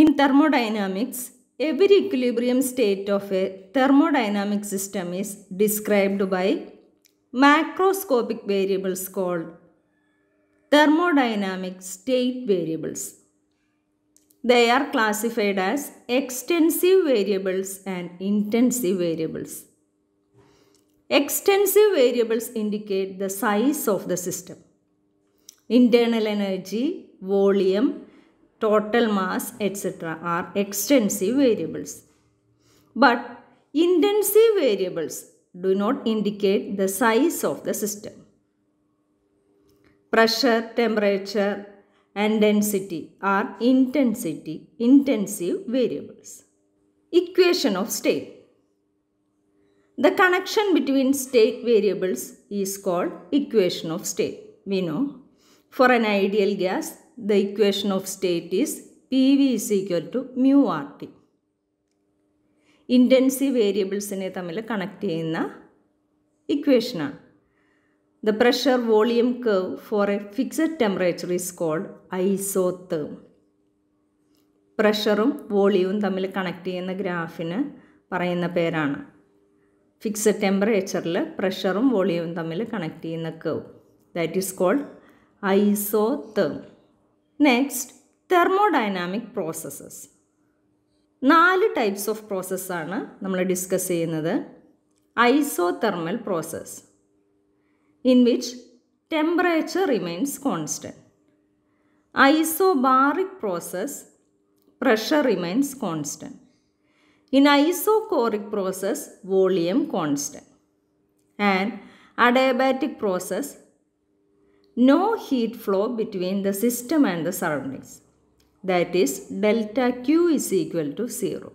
In thermodynamics, every equilibrium state of a thermodynamic system is described by macroscopic variables called thermodynamic state variables. They are classified as extensive variables and intensive variables. Extensive variables indicate the size of the system. Internal energy, volume, total mass, etc. are extensive variables. But intensive variables do not indicate the size of the system. Pressure, temperature, and density are intensity, intensive variables. Equation of state. The connection between state variables is called equation of state. We know for an ideal gas, the equation of state is P V is equal to mu R T intensive വേരിയബിൾസിനെ തമ്മിൽ connect ചെയ്യുന്ന ഇക്വേഷനാണ് the pressure volume curve for a fixed temperature is called iso isotherm പ്രഷറും വോളിയവും തമ്മിൽ connect ചെയ്യുന്ന ഗ്രാഫിന് പറയുന്ന പേരാണ് ഫിക്സഡ് ടെമ്പറേച്ചറിൽ പ്രഷറും വോളിയവും തമ്മിൽ കണക്ട് ചെയ്യുന്ന curve that is called iso isotherm next thermodynamic processes നാല് ടൈപ്സ് ഓഫ് പ്രോസസ്സാണ് നമ്മൾ ഡിസ്കസ് ചെയ്യുന്നത് isothermal process in which temperature remains constant isobaric process pressure remains constant in isochoric process volume constant and adiabatic process no heat flow between the system and the surroundings. That is delta Q is equal to 0.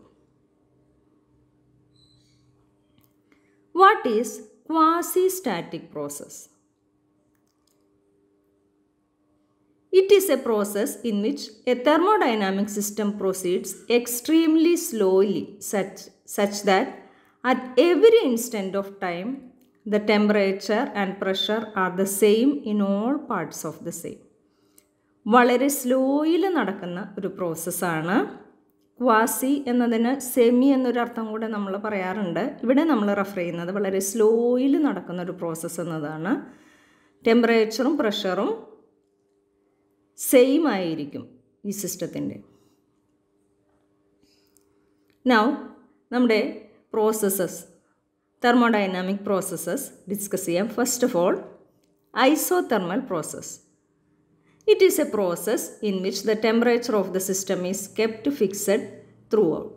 What is quasi-static process? It is a process in which a thermodynamic system proceeds extremely slowly such, such that at every instant of time the temperature and pressure are the same in all parts of the cell. വളരെ സ്ലോയിൽ നടക്കുന്ന ഒരു പ്രോസസ്സാണ് quasi എന്നതിന് semi എന്നൊരു അർത്ഥം കൂടെ നമ്മൾ പറയാറുണ്ട് ഇവിടെ നമ്മൾ റെഫർ ചെയ്യുന്നത് വളരെ സ്ലോയിൽ നടക്കുന്ന ഒരു പ്രോസസ്സ് എന്നതാണ് ടെമ്പറേച്ചറും പ്രഷറും സെയിം ആയിരിക്കും ഈ സിസ്റ്റത്തിൻ്റെ നൗ നമ്മുടെ processes thermodynamic processes discuss here. First of all, isothermal process. It is a process in which the temperature of the system is kept fixed throughout.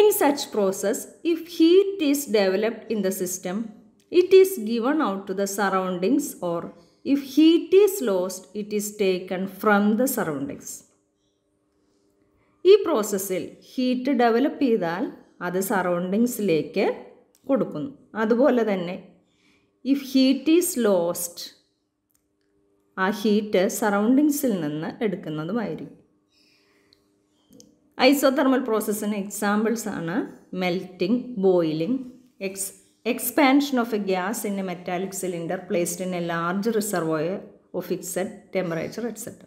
In such process, if heat is developed in the system, it is given out to the surroundings or if heat is lost, it is taken from the surroundings. E process, heat develop അത് സറൗണ്ടിങ്സിലേക്ക് കൊടുക്കുന്നു അതുപോലെ തന്നെ if heat is lost ആ heat സറൗണ്ടിങ്സിൽ നിന്ന് എടുക്കുന്നതുമായിരിക്കും isothermal പ്രോസസ്സിന് എക്സാമ്പിൾസ് ആണ് melting boiling ex expansion of a gas in a metallic cylinder placed in a large reservoir of fixed temperature etcetera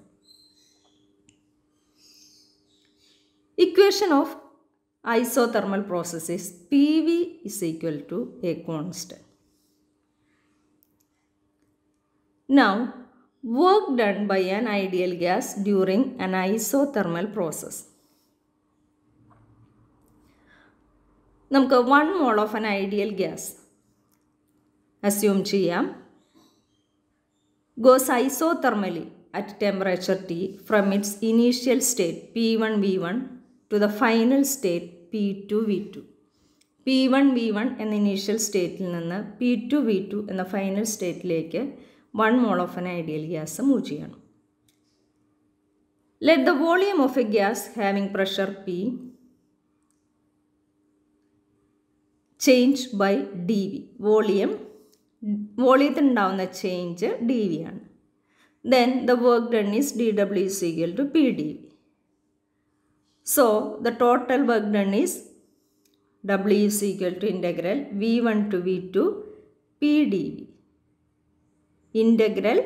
equation of isothermal process is PV is equal to a constant. Now, work done by an ideal gas during an isothermal process. നമുക്ക് one mole of an ideal gas. Assume G M. Goes isothermally at temperature T from its initial state P one V one to the final state P two V two P one V one എന്ന initial സ്റ്റേറ്റിൽ നിന്ന് P two V two എന്ന final സ്റ്റേറ്റിലേക്ക് one mole of an ideal gas move ചെയ്യണം let the volume of a gas having pressure P change by D V volume വോളിയത്തിനുണ്ടാവുന്ന change D V ആണ് then the work done is D W equal to P D V So, the total work done is W is equal to integral V1 to V2 PdV. Integral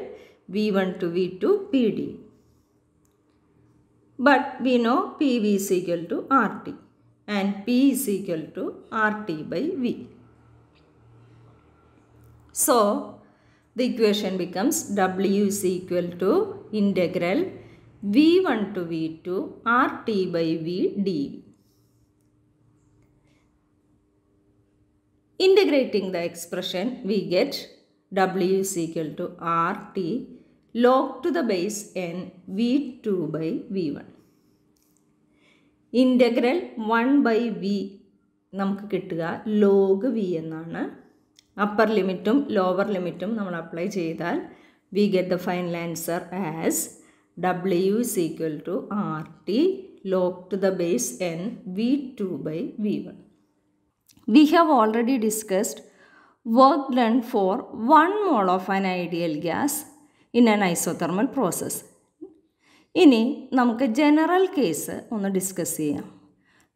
V1 to V2 PdV. But we know PV is equal to RT and P is equal to RT by V. So, the equation becomes W is equal to integral V one to V two R T by V D the Integrating the expression, we get two R T log to the base n V two by V one integral one by V നമുക്ക് കിട്ടുക log V എന്നാണ് upper ലിമിറ്റും lower ലിമിറ്റും നമ്മൾ apply ചെയ്താൽ we get the final answer as W is equal to R T log to the base n V two by V one we have already discussed work done for one mole of an ideal gas in an isothermal process ഇനി നമുക്ക് general case ഒന്ന് discuss ചെയ്യാം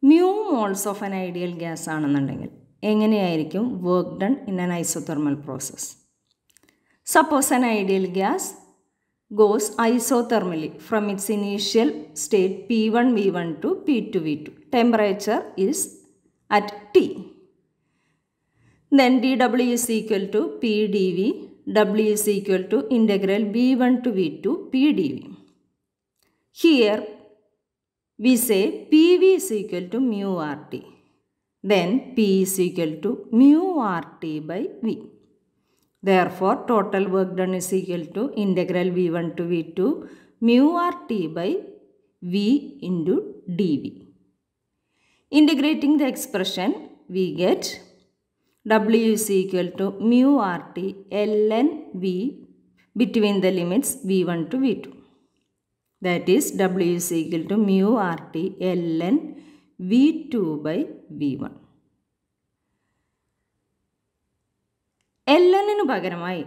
mu moles of an ideal gas ആണെന്നുണ്ടെങ്കിൽ എങ്ങനെയായിരിക്കും work done in an isothermal process suppose an ideal gas goes isothermally from its initial state P1 V1 to P2 V2. Temperature is at T. Then dW is equal to PdV, W is equal to integral V1 to V2 PdV. Here we say PV is equal to mu RT. Then P is equal to mu RT by V. Therefore, total work done is equal to integral V1 to V2 mu RT by V into dV. Integrating the expression, we get W is equal to mu RT ln V between the limits V1 to V2. That is W is equal to mu RT ln V2 by V1. L എന്നിന് പകരമായി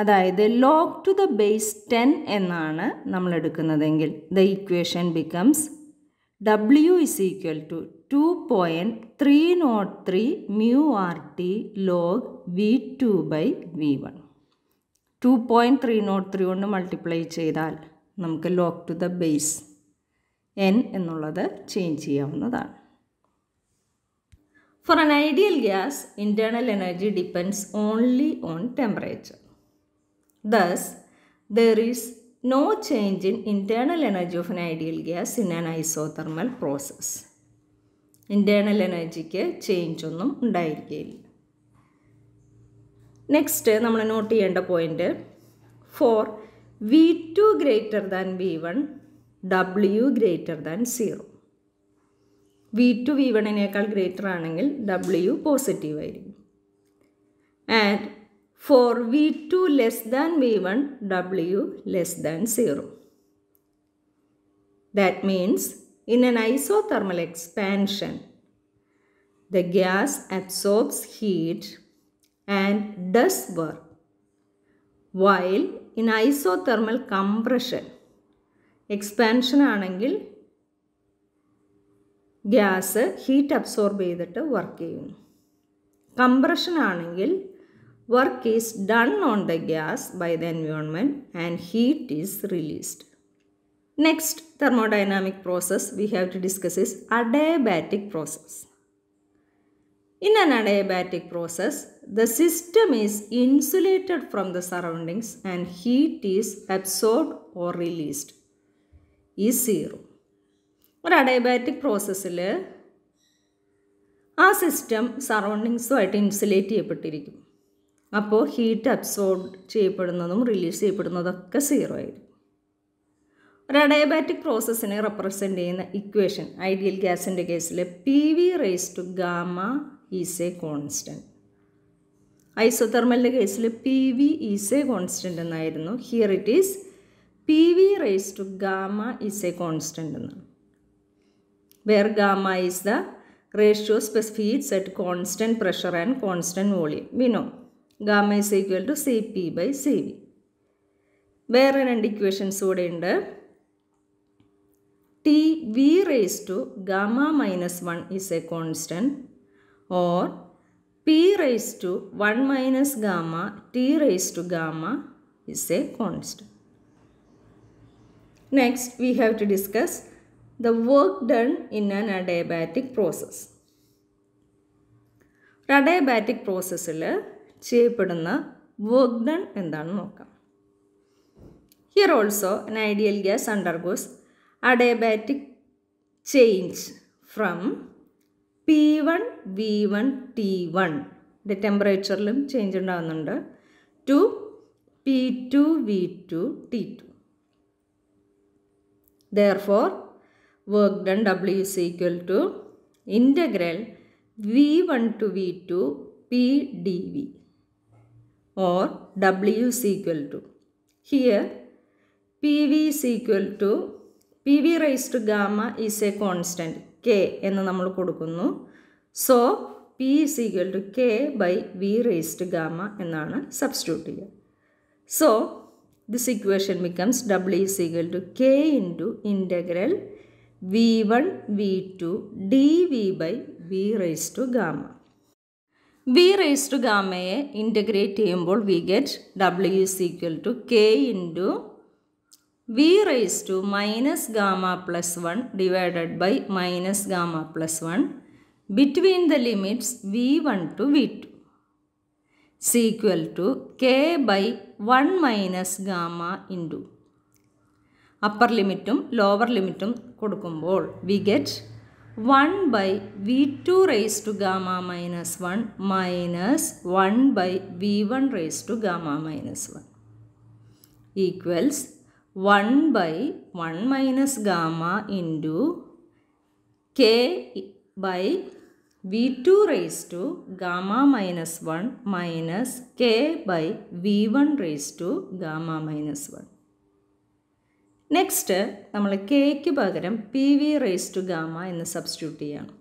അതായത് log to the base ten എന്നാണ് നമ്മൾ എടുക്കുന്നതെങ്കിൽ the equation becomes W is equal to two point three nought three mu R T log V two by V one two point three nought three കൊണ്ട് multiply ചെയ്താൽ നമുക്ക് log to the base n എന്നുള്ളത് change ചെയ്യാവുന്നതാണ് For an ideal gas, internal energy depends only on temperature. Thus, there is no change in internal energy of an ideal gas in an isothermal process. Internal എനർജിക്ക് change ഒന്നും ഉണ്ടായിരിക്കില്ല next നമ്മൾ note ചെയ്യേണ്ട point for V two greater than V one W greater than zero V2 V1 in a call greater angle W positive. And for V2 less than V1, W less than 0. That means in an isothermal expansion, the gas absorbs heat and does work. While in isothermal compression, expansion angle gas heat absorb work compression aanengil work is done on the gas by the environment and heat is released next thermodynamic process we have to discuss is adiabatic process in an adiabatic process the system is insulated from the surroundings and heat is absorbed or released is zero ഒരു adiabatic പ്രോസസ്സിൽ ആ system സറൗണ്ടിങ്സുമായിട്ട് insulate ചെയ്യപ്പെട്ടിരിക്കും അപ്പോൾ heat absorb ചെയ്യപ്പെടുന്നതും release ചെയ്യപ്പെടുന്നതൊക്കെ zero ആയിരിക്കും ഒരു അഡയബാറ്റിക് പ്രോസസ്സിനെ റെപ്രസെൻ്റ് ചെയ്യുന്ന ഇക്വേഷൻ ഐഡിയൽ ഗ്യാസിൻ്റെ കേസിൽ P V raise to gamma is a constant ഐസോതെർമലിൻ്റെ കേസിൽ P V is a constant എന്നായിരുന്നു here it is P V raise to gamma is a constant എന്നാണ് where gamma is the ratio specifies at constant pressure and constant volume. We know gamma is equal to Cp by Cv. Where an equations would end Tv raised to gamma minus 1 is a constant or P raised to 1 minus gamma T raised to gamma is a constant. Next, we have to discuss the work done in an adiabatic process. Adiabatic പ്രോസസ്സിൽ ചെയ്യപ്പെടുന്ന work done എന്താണെന്ന് നോക്കാം here also an ideal gas undergoes adiabatic change from P one V one T വണ്ൻ്റെ ടെമ്പറേച്ചറിലും change ഉണ്ടാകുന്നുണ്ട് to P two V two T two therefore work done W is equal to integral V1 to V2 P dV or W is equal to. Here PV is equal to PV raised to gamma is a constant K എന്ന് നമ്മൾ കൊടുക്കുന്നു so P is equal to K by V raised gamma എന്നാണ് substitute ചെയ്യുക so this equation becomes W is equal to K into integral V1, V2, dV by V raised to gamma. V raised to gamma ye, integrate table we get W is equal to K into V raised to minus gamma plus 1 divided by minus gamma plus 1 between the limits V1 to V2 is equal to K by 1 minus gamma into upper limitum, lower limitum kodukum We get 1 by V2 raised to gamma minus 1 minus 1 by V1 raised to gamma minus 1 equals 1 by 1 minus gamma into K by V2 raised to gamma minus 1 minus K by V1 raised to gamma minus 1. Next നമ്മൾ കെക്ക് പകരം P V raise to gamma എന്ന് substitute ചെയ്യണം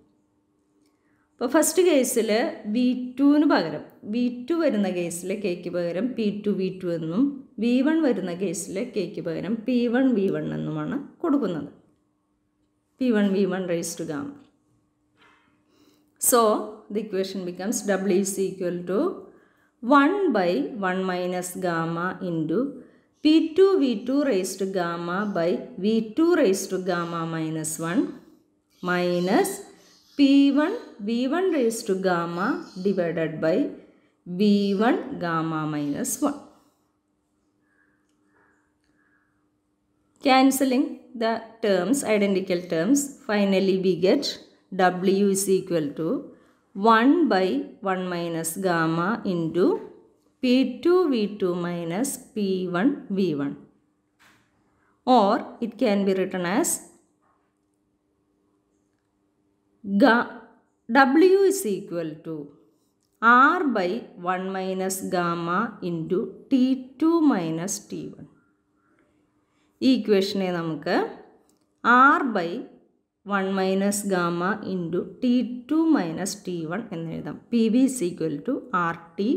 അപ്പോൾ first കേസിൽ V ടുവിന് പകരം V two വരുന്ന കേസിൽ കെക്ക് പകരം പി ടു വി ടു എന്നും വി വൺ വരുന്ന കേസിൽ കെക്ക് പകരം പി വൺ വി വൺ എന്നുമാണ് കൊടുക്കുന്നത് P one V one raised to gamma so the equation becomes W is equal to one by one minus gamma into P2 V2 raised to gamma by V2 raised to gamma minus 1 minus P1 V1 raised to gamma divided by V1 gamma minus 1. Cancelling the terms, identical terms, finally we get W is equal to 1 by 1 minus gamma into P two V two minus P one V one or it can be written as ഗ W is equal to R by one minus gamma into T two minus T one ഈ ഇക്വേഷനെ നമുക്ക് R by one minus gamma into T two minus T one എന്നെഴുതാം P V is equal to R T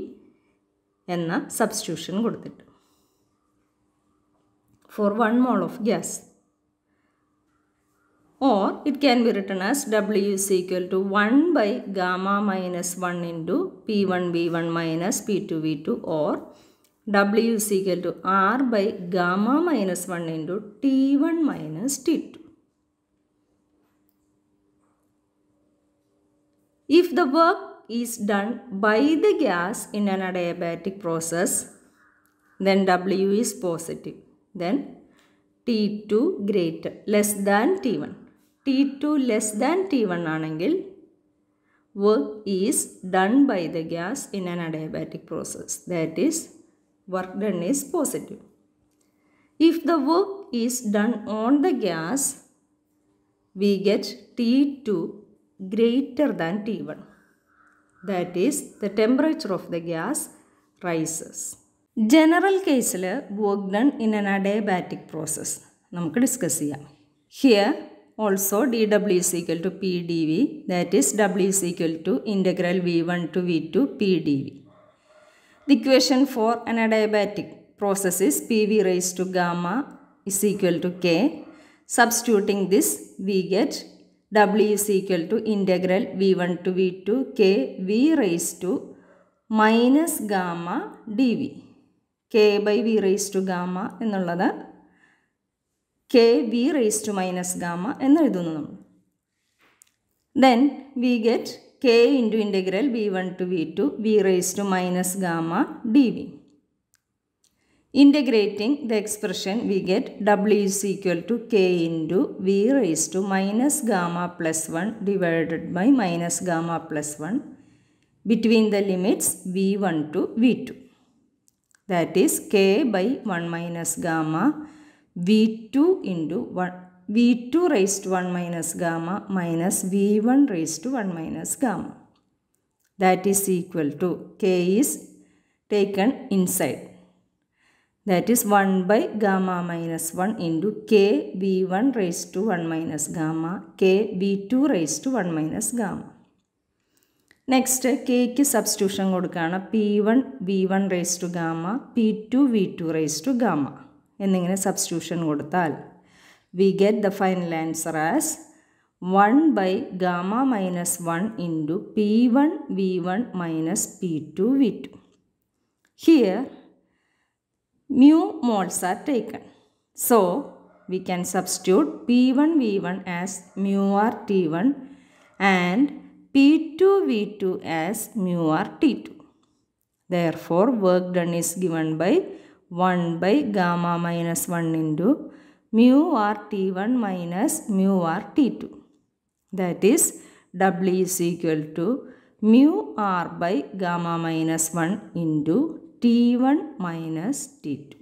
Enna substitution കൊടുത്തിട്ട് for 1 mole of gas. Or it can be written as W is equal to 1 by gamma minus 1 into P1 V1 minus P2 V2 or W is equal to R by gamma minus 1 into T1 minus T2. If the work is done by the gas in an adiabatic process, then W is positive. Then T2 greater, less than T1. T2 less than T1 Anangil work is done by the gas in an adiabatic process. That is, work done is positive. If the work is done on the gas, we get T2 greater than T1 that is the temperature of the gas rises. General case work done in an adiabatic process. We will discuss here. Here also dW is equal to PdV that is W is equal to integral V1 to V2 PdV. The equation for an adiabatic process is PV raised to gamma is equal to K. Substituting this we get W is equal to integral V one to V two K V raise to minus gamma D V K by V raise to gamma എന്നുള്ളത് K V raise to minus gamma എന്നെഴുതുന്നു നമ്മൾ then we get K into integral V one to V two V raise to minus gamma D V Integrating the expression we get W is equal to K into V raised to minus gamma plus 1 divided by minus gamma plus 1 between the limits V1 to V2. That is K by 1 minus gamma V2 into 1 V2 raised to 1 minus gamma minus V1 raised to 1 minus gamma. That is equal to K is taken inside that is one by gamma minus one into K V one raised to one minus gamma K V two raised to one minus gamma next കെക്ക് substitution കൊടുക്കുകയാണ് P one V one raised to gamma P two V two raised to gamma എന്നിങ്ങനെ substitution കൊടുത്താൽ we get the final answer as one by gamma minus one into P one V one minus P two V to here mu moles are taken. So, we can substitute P1 V1 as mu R T1 and P2 V2 as mu R T2. Therefore, work done is given by 1 by gamma minus 1 into mu R T1 minus mu R T2. That is W is equal to mu R by gamma minus 1 into t1 minus t2.